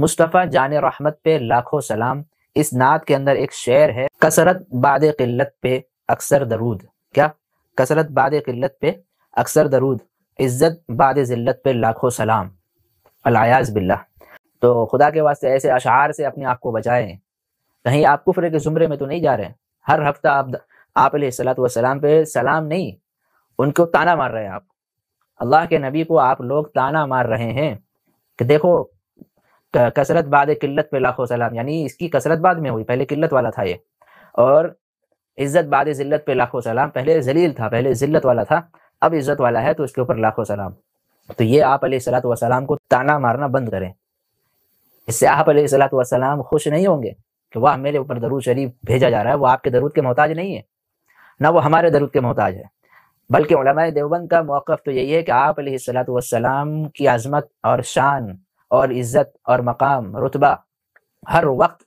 मुस्तफ़ा जान रहमत पे लाखों सलाम इस नात के अंदर एक शेर है कसरत बाद किल्लत पे अक्सर दरूद क्या कसरत बाद किल्लत पे अक्सर दरूद इज्जत बाद ज़िल्लत पे लाखों सलाम अलायाज बिल्ला तो खुदा के वास्ते ऐसे अशार से अपने आप को बचाएं कहीं आप कुफरे के जुमरे में तो नहीं जा रहे हर हफ्ता आप आप वसलाम पे सलाम नहीं उनको ताना मार रहे हैं आप अल्लाह के नबी को आप लोग ताना मार रहे हैं कि देखो कसरत बाद किल्लत पे लाखों सलाम यानी इसकी कसरत बाद में हुई पहले किल्लत वाला था ये और इज्जत बाद जिल्लत पे लाखों सलाम पहले जलील था पहले जिल्लत वाला था अब इज्जत वाला है तो उसके ऊपर लाखों सलाम तो ये आप सलाम को ताना मारना बंद करें इससे आप सलाम खुश नहीं होंगे कि वाह मेरे ऊपर दरूद शरीफ भेजा जा रहा है वो आपके दरूद के मोहताज नहीं है ना वो हमारे दरूद के मोहताज है बल्कि देवबंद का मौक़ तो यही है कि आप सलाम की आज़मत और शान और इज्जत और मकाम रुतबा हर वक्त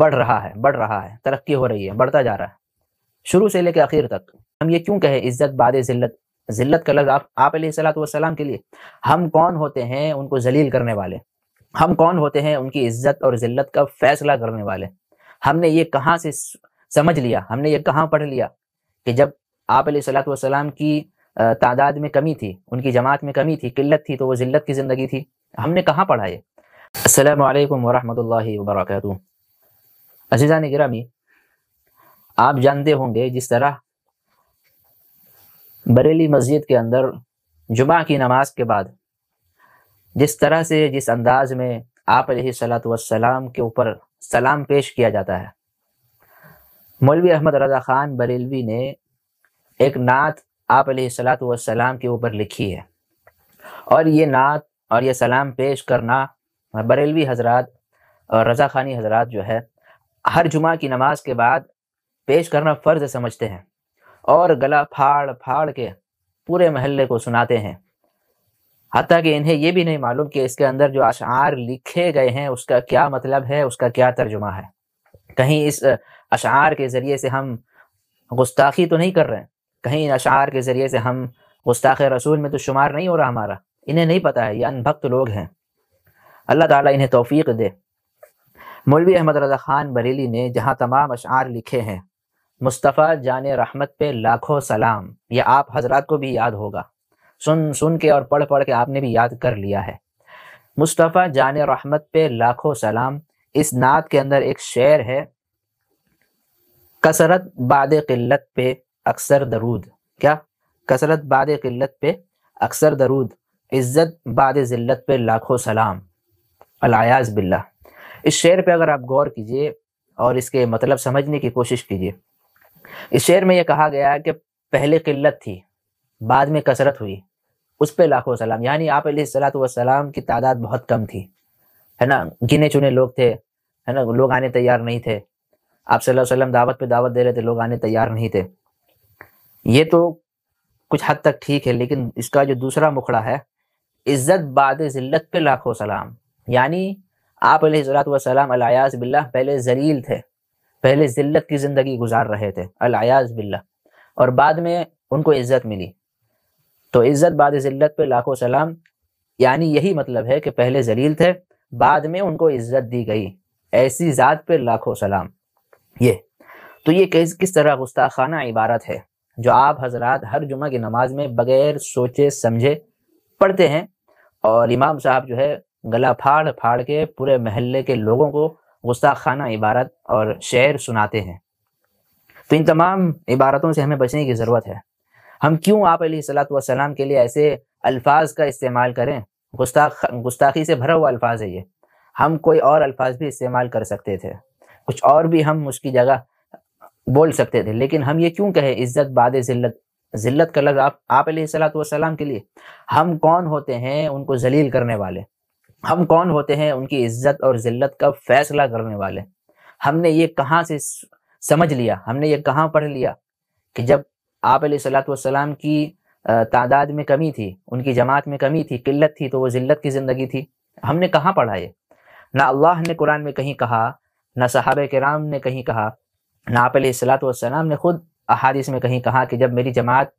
बढ़ रहा है बढ़ रहा है तरक्की हो रही है बढ़ता जा रहा है शुरू से लेकर आखिर तक हम ये क्यों कहें इज्जत बाद जिल्लत जिल्लत का लफ्ज आप सलात सलाम के लिए हम कौन होते हैं उनको जलील करने वाले हम कौन होते हैं उनकी इज्जत और जिल्लत का फैसला करने वाले हमने ये कहाँ से समझ लिया हमने ये कहाँ पढ़ लिया कि जब आप सलाम की तादाद में कमी थी उनकी जमात में कमी थी किल्लत थी तो वो जिल्लत की ज़िंदगी थी हमने कहाँ पढ़ा ये असलम वरहमल वबरक अजीज़ा गिरामी आप जानते होंगे जिस तरह बरेली मस्जिद के अंदर जुमा की नमाज के बाद जिस तरह से जिस अंदाज में आप सलात वसलाम के ऊपर सलाम पेश किया जाता है मौलवी अहमद रजा खान बरेलवी ने एक नात आप सलात वसलाम के ऊपर लिखी है और ये नात और ये सलाम पेश करना बरेलवी हजरात और रज़ा खानी हजरात जो है हर जुमा की नमाज के बाद पेश करना फ़र्ज समझते हैं और गला फाड़ फाड़ के पूरे महल्ले को सुनाते हैं हती कि इन्हें यह भी नहीं मालूम कि इसके अंदर जो अशार लिखे गए हैं उसका क्या मतलब है उसका क्या तर्जुमा है कहीं इस अशार के ज़रिए से हम गुस्ताखी तो नहीं कर रहे हैं कहीं इन अशार के ज़रिए से हम गुस्ताख रसूल में तो शुमार नहीं हो रहा हमारा इन्हें नहीं पता है ये अनभक्त लोग हैं अल्लाह ताला इन्हें तौफीक दे मौलवी अहमद रजा खान बरेली ने जहाँ तमाम अशार लिखे हैं मुस्तफ़ा जान रहमत पे लाखों सलाम यह आप हजरात को भी याद होगा सुन सुन के और पढ़ पढ़ के आपने भी याद कर लिया है मुस्तफ़ा जान रहमत पे लाखों सलाम इस नात के अंदर एक शेर है कसरत बाद किल्लत पे अक्सर दरूद क्या कसरत बाद किल्लत पे अक्सर दरूद इज़्ज़त बाद ज़िल्लत पे लाखों सलाम अलायाज बिल्ला इस शेर पे अगर आप गौर कीजिए और इसके मतलब समझने की कोशिश कीजिए इस शेर में यह कहा गया है कि पहले किल्लत थी बाद में कसरत हुई उस पर लाखों सलाम यानी आप सलाम की तादाद बहुत कम थी है ना गिने चुने लोग थे है ना लोग आने तैयार नहीं थे आप सल्लल्लाहु अलैहि वसल्लम दावत पे दावत दे रहे थे लोग आने तैयार नहीं थे ये तो कुछ हद तक ठीक है लेकिन इसका जो दूसरा मुखड़ा है इज़्ज़त बाद ज़िल्लत पे लाखों सलाम यानी आप सलाम अलायाज़ बिल्ला पहले जलील थे पहले ज़िल्लत की ज़िंदगी गुजार रहे थे अलायाज़ बिल्ला और बाद में उनको इज़्ज़त मिली तो इज़्ज़त बाद ज़िल्लत पे लाखों सलाम यानी यही मतलब है कि पहले जलील थे बाद में उनको इज़्ज़त दी गई ऐसी ज़ात पे लाखों सलाम ये तो ये किस किस तरह गुस्ताखाना इबारत है जो आप हजरात हर जुमा की नमाज में बगैर सोचे समझे पढ़ते हैं और इमाम साहब जो है गला फाड़ फाड़ के पूरे महल्ले के लोगों को गुस्सा खाना इबारत और शेर सुनाते हैं तो इन तमाम इबारतों से हमें बचने की ज़रूरत है हम क्यों आप सलाम के लिए ऐसे अल्फाज का इस्तेमाल करें गुस्ताख गुस्ताखी से भरा हुआ अल्फाज है ये हम कोई और अल्फाज भी इस्तेमाल कर सकते थे कुछ और भी हम उसकी जगह बोल सकते थे लेकिन हम ये क्यों कहें इज्जत बाद जिल्लत जिल्लत का लफ्ज आप आप के लिए हम कौन होते हैं उनको जलील करने वाले हम कौन होते हैं उनकी इज्जत और जिल्लत का फैसला करने वाले हमने ये कहाँ से समझ लिया हमने ये कहाँ पढ़ लिया कि जब आप सलाम की तादाद में कमी थी उनकी जमात में कमी थी किल्लत थी तो वो जिल्लत की ज़िंदगी थी हमने कहाँ पढ़ा ये ना अल्लाह ने कुरान में कहीं कहा ना साहब कराम ने कहीं कहा ना आप सलाम ने खुद अहादिस में कहीं कहा कि जब मेरी जमात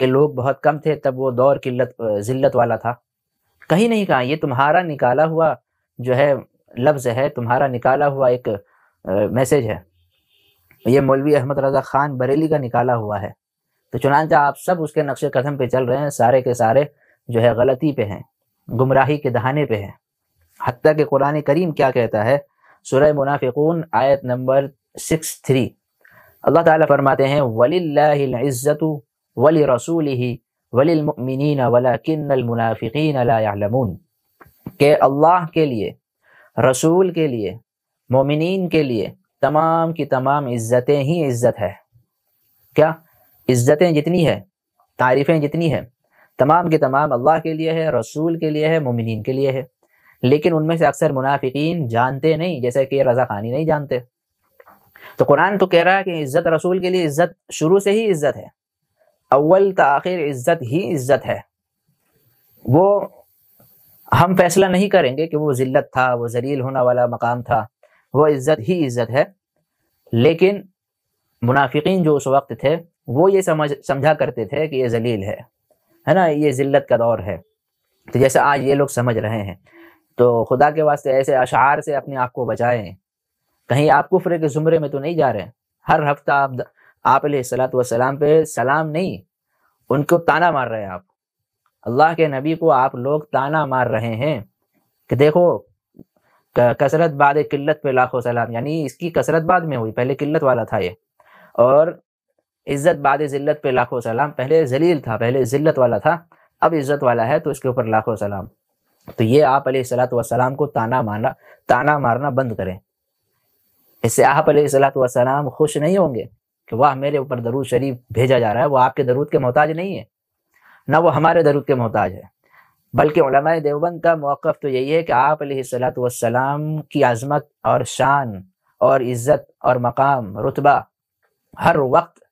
के लोग बहुत कम थे तब वो दौर किल्लत ज़िल्लत वाला था कहीं नहीं कहा ये तुम्हारा निकाला हुआ जो है लफ्ज़ है तुम्हारा निकाला हुआ एक मैसेज है ये मौलवी अहमद रजा खान बरेली का निकाला हुआ है तो चुनानचा आप सब उसके नक्शे कदम पे चल रहे हैं सारे के सारे जो है गलती पे हैं गुमराही के दहाने पे हैं हती के कुरान करीम क्या कहता है सुरह मुनाफिकून आयत नंबर सिक्स थ्री अल्लाह ताला फरमाते हैं वलिल्लाज़्ज़त वली रसूल ही वलिलमिन वलाकिनमुनाफ़िन लामून के अल्लाह के लिए रसूल के लिए मोमिन के लिए तमाम की तमाम इज़्ज़तें ही इज़्ज़त है क्या इज़्ज़तें जितनी है तारीफ़ें जितनी है तमाम के तमाम अल्लाह के लिए है रसूल के लिए है मोमिन के लिए है लेकिन उनमें से अक्सर मुनाफिकीन जानते नहीं जैसे कि रज़ा खानी नहीं जानते तो कुरान तो कह रहा है कि इज्जत रसूल के लिए इज्जत शुरू से ही इज्जत है अव्वल तखिर इज्जत ही इज्जत है वो हम फैसला नहीं करेंगे कि वो जिल्लत था वो जलील होने वाला मकाम था वो इज्जत ही इज्जत है लेकिन मुनाफिकीन जो उस वक्त थे वो ये समझ समझा करते थे कि ये जलील है है ना ये जिल्लत का दौर है तो जैसे आज ये लोग समझ रहे हैं तो खुदा के वास्ते ऐसे अशार से अपने आप को बचाएं कहीं आप कुफरे के जुमरे में तो नहीं जा रहे हर हफ्ता आप आप सलात सलाम पे सलाम नहीं उनको ताना मार रहे हैं आप अल्लाह के नबी को आप लोग ताना मार रहे हैं कि देखो कसरत बाद किल्लत पे लाखों सलाम यानी इसकी कसरत बाद में हुई पहले किल्लत वाला था ये और इज्जत बाद जिल्लत पे लाखों सलाम पहले जलील था पहले जिल्लत वाला था अब इज्जत वाला है तो इसके ऊपर लाखों सलाम तो ये आप सलात वसलाम को ताना मारना ताना मारना बंद करें इससे आप सलाम खुश नहीं होंगे कि वाह मेरे ऊपर दरूद शरीफ भेजा जा रहा है वो आपके दरूद के मोहताज नहीं है ना वो हमारे दरूद के मोहताज है बल्कि देवबंद का मौक़ तो यही है कि आप सलाम की आज़मत और शान और इज़्ज़त और मकाम रुतबा हर वक्त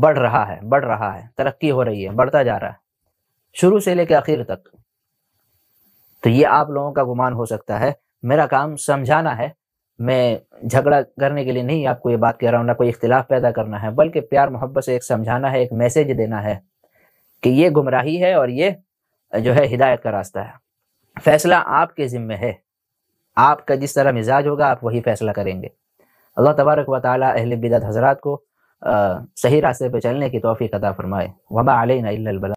बढ़ रहा है बढ़ रहा है तरक्की हो रही है बढ़ता जा रहा है शुरू से लेकर आखिर तक तो ये आप लोगों का गुमान हो सकता है मेरा काम समझाना है मैं झगड़ा करने के लिए नहीं आपको ये बात कह रहा हूँ ना कोई इख्तिलाफ पैदा करना है बल्कि प्यार मोहब्बत से एक समझाना है एक मैसेज देना है कि ये गुमराही है और ये जो है हिदायत का रास्ता है फैसला आपके ज़िम्मे है आपका जिस तरह मिजाज होगा आप वही फैसला करेंगे अल्लाह तबारक व ताली अहल बिदत हजरात को आ, सही रास्ते पर चलने की तोफ़ी अदा फरमाए वबा अलबला